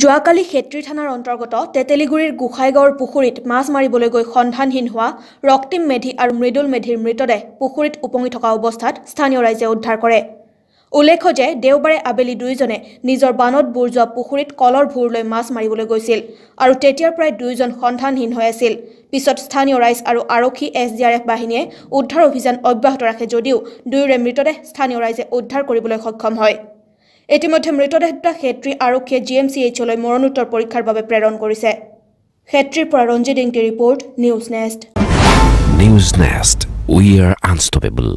যোৱাকালি খেত্ৰী থানাৰ অন্তৰ্গত তেতেলিগুৰিৰ গোসাঁইগাঁৱৰ পুখুৰীত মাছ মাৰিবলৈ গৈ সন্ধানহীন হোৱা ৰক্তিম মেধি আৰু মৃদুল মেধিৰ মৃতদেহ পুখুৰীত উপঙি থকা অৱস্থাত স্থানীয় ৰাইজে উদ্ধাৰ কৰে উল্লেখ্য যে দেওবাৰে আবেলি দুয়োজনে নিজৰ বানত বুৰ যোৱা পুখুৰীত কলৰ ভূৰ লৈ মাছ মাৰিবলৈ গৈছিল আৰু তেতিয়াৰ পৰাই দুয়োজন সন্ধানহীন হৈ আছিল পিছত স্থানীয় ৰাইজ আৰু আৰক্ষী এছ ডি আৰ এফ বাহিনীয়ে উদ্ধাৰ অভিযান অব্যাহত ৰাখে যদিও দুয়োৰে মৃতদেহ স্থানীয় ৰাইজে উদ্ধাৰ কৰিবলৈ সক্ষম হয় ইতিমধ্যে মৃতদেহটা দুটা আৰক্ষীয়ে জি এম চি এইচলৈ মৰণোত্তৰ পৰীক্ষাৰ বাবে প্ৰেৰণ কৰিছে হেত্ৰীৰ পৰা ৰঞ্জিত ইংটিৰ report news nest news nest we are unstoppable